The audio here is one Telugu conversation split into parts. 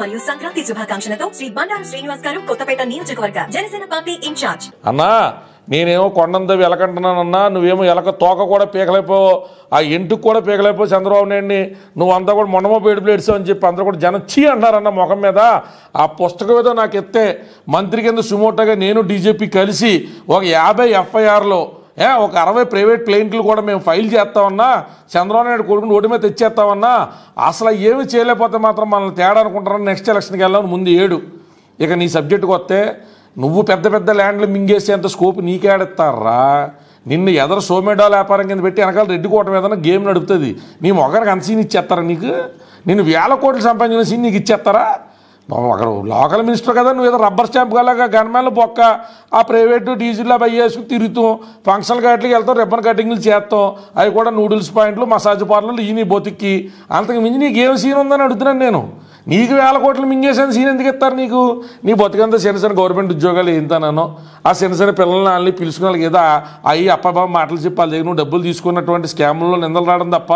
మరియు సంక్రాంతి శుభాకాంక్షలతో శ్రీ బండారు శ్రీనివాస్ గారు కొత్తపేట నియోజకవర్గ జనసేన పార్టీ ఇన్ఛార్జ్ అన్నా నేనేమో కొండంతవి ఎలకంటున్నానన్నా నువ్వేమో ఎలక తోక కూడా పీకలేపోవు ఆ ఇంటికి కూడా పీకలేపో చంద్రబాబు నాయుడిని నువ్వు అంతా కూడా మొండమో పేడు ప్లేట్స్ అని చెప్పి అందరూ కూడా జనచ్చి అన్నారన్న ముఖం మీద ఆ పుస్తకం ఏదో నాకు ఎత్తే మంత్రి కింద సుమోటాగా నేను డీజేపీ కలిసి ఒక యాభై ఎఫ్ఐఆర్లో ఏ ఒక అరవై ప్రైవేట్ క్లయింట్లు కూడా మేము ఫైల్ చేస్తామన్నా చంద్రబాబు నాయుడు కొడుకుని ఓటు మీద తెచ్చేస్తామన్నా అసలు ఏమి చేయలేకపోతే మాత్రం మనల్ని తేడా అనుకుంటారని నెక్స్ట్ ఎలక్షన్కి వెళ్ళాలని ముందు ఏడు ఇక నీ సబ్జెక్టుకి వస్తే నువ్వు పెద్ద పెద్ద ల్యాండ్లు మింగేసేంత స్కోప్ నీకేడెత్తారా నిన్ను ఎదరు సోమేడా వ్యాపారం కింద పెట్టి వెనకాల రెడ్డి కోట ఏదైనా గేమ్ నడుపుతుంది నీ మొగరికి అంత సీన్ ఇచ్చేస్తారా నీకు నేను వేల కోట్లు సంపాదించిన సీన్ నీకు ఇచ్చేస్తారా అక్కడ లోకల్ మినిస్టర్ కదా నువ్వు ఏదో రబ్బర్ స్టాంప్ గలగా గన్మెన్లు బొక్క ఆ ప్రైవేటు డీజిల్ అవి వేసుకు తిరుగుతాం ఫంక్షన్ గట్లకి వెళ్తాం రిబ్బన్ కటింగ్లు చేస్తాం అవి కూడా నూడిల్స్ పాయింట్లు మసాజ్ పార్లర్లు నీ బొతికి అంతకు మించి ఏం సీన్ ఉందని అడుగుతున్నాను నేను నీకు వేల కోట్లు మింగేసాను సీన్ ఎందుకు ఇస్తారు నీకు నీ బతికంతా చిన్న చిన్న గవర్నమెంట్ ఉద్యోగాలు నన్ను ఆ చిన్న చిన్న పిల్లల్ని అన్ని పిలుచుకున్న కదా ఏదో అయ్యి అప్పబాబ మాటలు చెప్పి వాళ్ళ దగ్గర నువ్వు డబ్బులు తీసుకున్నటువంటి స్కామ్లో నిందలు రావడం తప్ప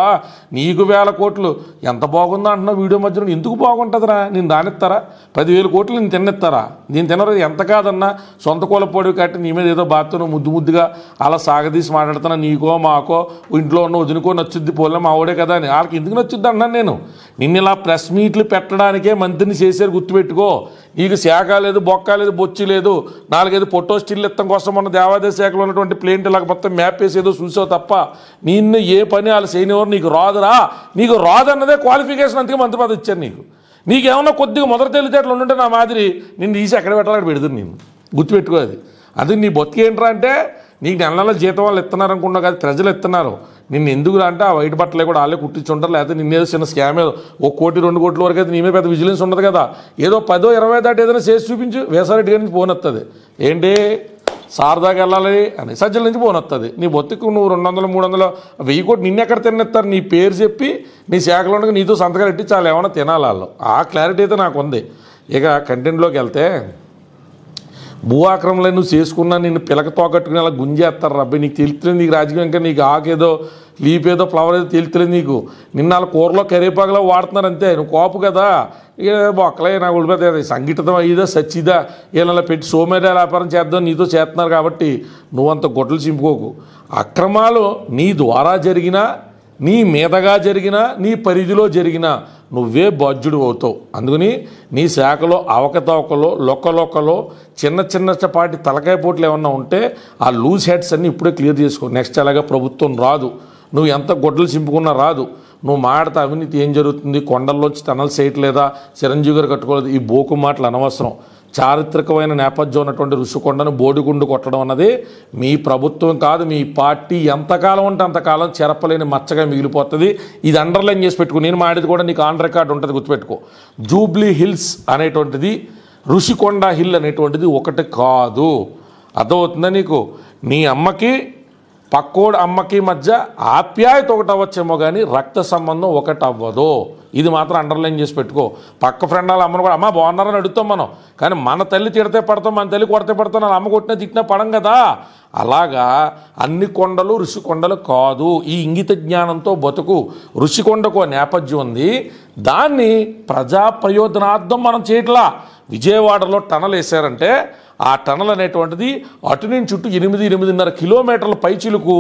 నీకు వేల కోట్లు ఎంత బాగుందో అంటున్నావు వీడియో మధ్యలో ఎందుకు బాగుంటుందిరా నేను దానిస్తారా పదివేల కోట్లు నేను తిన్నిస్తారా నేను తినరు ఎంత కాదన్నా సొంత కూల పొడివి కట్టి నీ మీద ఏదో బాధతో ముద్దు ముద్దుగా అలా సాగదీసి మాట్లాడుతున్నా నీకో మాకో ఇంట్లో ఉన్న వదినకో నచ్చుద్ది పోలే మా ఓడే కదా అని వాళ్ళకి ఎందుకు నచ్చుద్ది అన్నాను నేను నిన్న ఇలా ప్రెస్ మీట్లు పెట్ట పెట్టడానికే మంత్రిని చేశారు గుర్తుపెట్టుకో నీకు శాఖ లేదు బొక్క లేదు బొచ్చి లేదు నాలుగైదు ఫోటో స్టిల్ ఇత్తం కోసం మన దేవాదాయ శాఖలో ఉన్నటువంటి ప్లేంట్ ఇలాగ మొత్తం మ్యాప్ వేసేదో చూసావు తప్ప నిన్ను ఏ పని వాళ్ళు చేయనివారు నీకు రాదురా నీకు రాదన్నదే క్వాలిఫికేషన్ అందుకే మంత్రి పదవి ఇచ్చారు నీకు నీకేమన్నా కొద్దిగా మొదటి తెలివితేటలు ఉండుంటే నా మాదిరి నిన్ను తీసి ఎక్కడ పెట్టాలని పెడుతుంది నేను గుర్తుపెట్టుకోదు అది నీ బొత్తికేంట్రా అంటే నీకు నెలలో జీతం వాళ్ళు ఇస్తున్నారు అనుకున్నా కాదు ప్రజలు ఇస్తున్నారు నిన్ను ఎందుకు అంటే ఆ వైట్ బట్టలే కూడా వాళ్ళే కుట్టించుంటారు లేకపోతే నిన్నేదో చిన్న స్కామ్ ఏదో ఒక కోటి రెండు కోట్ల వరకు అయితే నీ మీద పెద్ద విజిలెన్స్ ఉండదు కదా ఏదో పదో ఇరవై దాటి ఏదైనా చేసి చూపించు వేసారెడ్డి గారి నుంచి ఫోన్ వస్తుంది ఏంటి సారదాకి వెళ్ళాలి అని సజ్జల నుంచి ఫోన్ వస్తుంది నీ బొత్తికి నువ్వు రెండు వందలు మూడు వందలు వెయ్యి కోటి ఎక్కడ తిన్నెత్తారు నీ పేరు చెప్పి నీ శాఖలో నీతో సంతకాలు ఇట్టి చాలా ఏమైనా తినాలి వాళ్ళు ఆ క్లారిటీ అయితే నాకు ఉంది ఇక కంటెంట్లోకి వెళ్తే భూ ఆక్రమణలు నువ్వు చేసుకున్నా నేను పిలక తోకట్టుకుని అలా గుంజేస్తారు రబ్బే నీకు తెలుతులేదు నీకు రాజకీయం కానీ నీకు ఆకేదో లీప్ ఏదో ఫ్లవర్ ఏదో తెలుతులేదు నీకు నిన్న వాళ్ళ కూరలో కరేపాకలో వాడుతున్నారు అంతే నువ్వు కోపు కదా బొక్కలే నా ఉడిపోతే సంఘటితం అయ్యిదా సచ్చిదా ఇలా పెట్టి సోమేర వ్యాపారం చేద్దాం నీతో చేస్తున్నారు కాబట్టి నువ్వంత గొడ్లు చింపుకోకు అక్రమాలు నీ ద్వారా జరిగినా నీ మీదగా జరిగినా నీ పరిధిలో జరిగినా నువ్వే బాధ్యుడు అవుతావు అందుకని నీ శాఖలో అవకతవకలో లొక్కలొక్కలో చిన్న చిన్నపాటి తలకాయ పోట్లు ఏమన్నా ఉంటే ఆ లూజ్ హెడ్స్ అన్నీ ఇప్పుడే క్లియర్ చేసుకో నెక్స్ట్ అలాగా ప్రభుత్వం రాదు నువ్వు ఎంత గొడ్డలు చింపుకున్నా రాదు నువ్వు మాడత అవినీతి ఏం జరుగుతుంది కొండల్లోంచి టనల్స్ చేయట్లేదా చిరంజీవి గారు కట్టుకోలేదు ఈ బోకు మాటలు అనవసరం చారిత్రకమైన నేపథ్యం ఉన్నటువంటి ఋషికొండను బోడిగుండు కొట్టడం అన్నది మీ ప్రభుత్వం కాదు మీ పార్టీ ఎంతకాలం ఉంటే అంతకాలం చెరపలేని మచ్చగా మిగిలిపోతుంది ఇది అండర్లైన్ చేసి పెట్టుకో నేను మాడేది కూడా నీకు ఆన్ రికార్డ్ ఉంటుంది గుర్తుపెట్టుకో జూబ్లీ హిల్స్ అనేటువంటిది ఋషికొండ హిల్ అనేటువంటిది ఒకటి కాదు అర్థమవుతుందా నీకు నీ అమ్మకి పక్కోడు అమ్మకి మధ్య ఆప్యాయత ఒకటి అవ్వచ్చేమో కానీ రక్త సంబంధం ఒకటి అవ్వదు ఇది మాత్రం అండర్లైన్ చేసి పెట్టుకో పక్క ఫ్రెండ్ వాళ్ళ అమ్మను కూడా అమ్మ బాగున్నారని అడుగుతాం మనం కానీ మన తల్లి తిడితే పడతాం మన తల్లి కొడితే పడతాం అమ్మ కొట్టినా తిట్టినా పడం కదా అలాగా అన్ని కొండలు ఋషికొండలు కాదు ఈ ఇంగిత జ్ఞానంతో బతుకు ఋషికొండకు నేపథ్యం ఉంది దాన్ని ప్రజా ప్రయోజనార్థం మనం చేయట్లా విజయవాడలో టనల్ వేశారంటే ఆ టనల్ అనేటువంటిది అటు నుంచి చుట్టూ ఎనిమిది ఎనిమిదిన్నర కిలోమీటర్ల పైచీలకు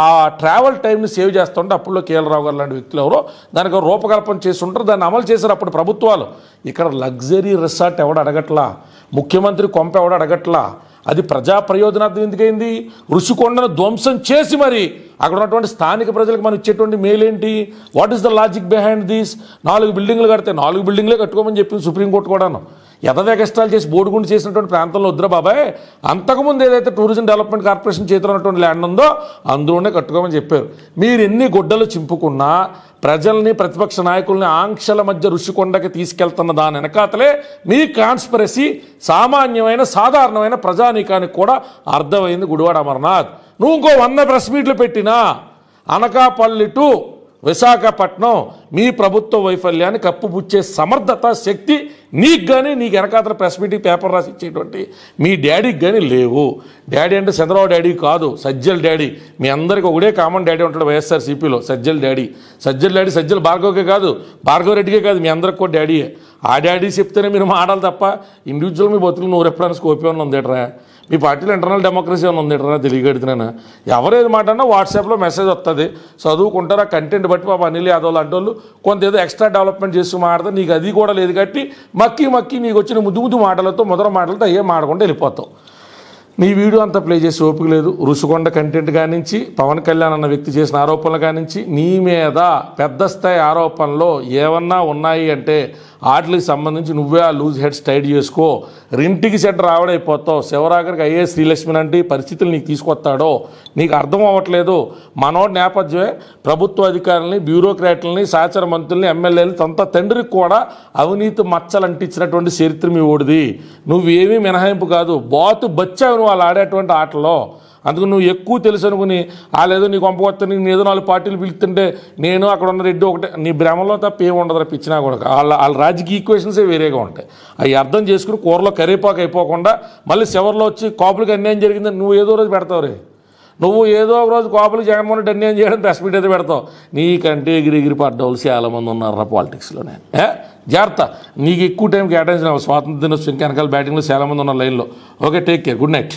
ఆ ట్రావెల్ టైంని సేవ్ చేస్తుంటే అప్పుడులో కేఎల్రావు గారు లాంటి వ్యక్తులు ఎవరో దానికి రూపకల్పన చేసి ఉంటారు దాన్ని అమలు చేశారు అప్పుడు ప్రభుత్వాలు ఇక్కడ లగ్జరీ రిసార్ట్ ఎవడ అడగట్లా ముఖ్యమంత్రి కొంప ఎవడ అడగట్లా అది ప్రజా ప్రయోజనార్థం ఎందుకైంది ఋషికొండను ధ్వంసం చేసి మరి అక్కడ ఉన్నటువంటి స్థానిక ప్రజలకు మనం ఇచ్చేటువంటి మేలు ఏంటి what is the logic behind these నాలుగు బిల్డింగ్లు కడితే నాలుగు బిల్డింగ్లే కట్టుకోమని చెప్పింది సుప్రీంకోర్టు కూడాను యథవేగష్టాలు చేసి బోడిగుండు చేసినటువంటి ప్రాంతంలో వద్దురా బాబాయ్ అంతకుముందు ఏదైతే టూరిజం డెవలప్మెంట్ కార్పొరేషన్ చేతిలో ఉన్నటువంటి ల్యాండ్ ఉందో అందులోనే కట్టుకోమని చెప్పారు మీరు ఎన్ని గుడ్డలు చింపుకున్నా ప్రజల్ని ప్రతిపక్ష నాయకుల్ని ఆంక్షల మధ్య ఋషికొండకి తీసుకెళ్తున్న దాని వెనకాతలే మీ కాన్స్పరసీ సామాన్యమైన సాధారణమైన ప్రజానీకానికి కూడా అర్థమైంది గుడివాడ అమర్నాథ్ నువ్వు ఇంకో వంద ప్రెస్ మీట్లు పెట్టినా అనకాపల్లి టు విశాఖపట్నం మీ ప్రభుత్వ వైఫల్యాన్ని కప్పుపుచ్చే సమర్థత శక్తి నీకు కానీ నీకు వెనకాతల ప్రెస్ మీటింగ్ పేపర్ రాసి ఇచ్చేటువంటి మీ డాడీకి కానీ లేవు డాడీ అంటే చంద్రబాబు డాడీ కాదు సజ్జల్ డాడీ మీ అందరికీ ఒకడే కామన్ డాడీ ఉంటాడు సిపిలో సజ్జల్ డాడీ సజ్జల్ డాడీ సజ్జల్ భార్గవకే కాదు భార్గవ రెడ్డికే కాదు మీ అందరికి కూడా డాడీయే ఆ డాడీ చెప్తేనే మీరు మాడాలి తప్ప ఇండివిజువల్ మీ బతుకులు నువ్వు రెఫరెన్స్ స్కోప్ ఏమైనా ఉందేట్రా మీ పార్టీలో ఇంటర్నల్ డెమోక్రసీ అని ఉంది ఇంటర్నల్ తెలియగెడుతున్నాను ఏది మాట అన్నా వాట్సాప్లో మెసేజ్ వస్తుంది చదువుకుంటారా కంటెంట్ బట్టి పాప అనిల్ యాదవ్ లాంటి వాళ్ళు కొంత ఏదో ఎక్స్ట్రా డెవలప్మెంట్ చేసి మాట్లాడతారు నీకు అది కూడా లేదు కాబట్టి మక్కి మక్కి నీకు వచ్చిన ముద్దు ముద్దు మాటలతో ముదర మాటలతో అయ్యే మాడకుండా వెళ్ళిపోతావు నీ వీడియో అంతా ప్లే చేసి ఓపిక లేదు రుషికొండ కంటెంట్ కానించి పవన్ కళ్యాణ్ అన్న వ్యక్తి చేసిన ఆరోపణలు కానించి నీ మీద పెద్ద స్థాయి ఆరోపణలు ఏమన్నా ఉన్నాయి అంటే వాటికి సంబంధించి నువ్వే ఆ లూజ్ హెడ్స్ టైడ్ చేసుకో రింటికి సెట్ రావడైపోతావు శివరాగరికి అయ్యే శ్రీలక్ష్మి అంటే పరిస్థితులు నీకు తీసుకొస్తాడో నీకు అర్థం అవ్వట్లేదు మనోడు నేపథ్యమే ప్రభుత్వ అధికారులని బ్యూరోక్రాట్లని సహచర మంత్రుల్ని ఎమ్మెల్యేలు తొంత తండ్రికి కూడా అవినీతి మచ్చలు అంటించినటువంటి చరిత్ర మీ ఓడిది నువ్వేమీ మినహాయింపు కాదు బాతు బచ్చావు వాళ్ళు ఆడేటువంటి ఆటలో అందుకు నువ్వు ఎక్కువ తెలుసు అనుకుని ఆ లేదో నీ కొంపకొత్త నీ ఏదో నాలుగు పార్టీలు పిలుస్తుంటే నేను అక్కడ ఉన్న రెడ్డి ఒకటే నీ భ్రమలో తప్ప ఏమి ఉండదు పిచ్చినా కూడా వాళ్ళ వాళ్ళ రాజకీయ ఈక్వేషన్సే వేరేగా ఉంటాయి అవి అర్థం చేసుకుని కూరలో కరేపాకు అయిపోకుండా మళ్ళీ చివరిలో వచ్చి కాపులకి అన్యాయం జరిగిందని నువ్వు ఏదో రోజు పెడతావు రే నువ్వు ఏదో ఒక రోజు కోపలు జగన్మోహన్ రెడ్డి అన్యాయం చేయడం ప్రెస్ మీట్ అయితే పెడతావు నీకంటే ఎగిరి ఎగిరి పడ్డవాళ్ళు చాలామంది ఉన్నారా పాలిటిక్స్లోనే ఏ జాగ్రత్త నీకు ఎక్కువ టైం కేటాయించిన స్వాతంత్ర దినోత్సవం వెనకాల బ్యాటింగ్లో చాలామంది ఉన్నారు లైన్లో okay take care good night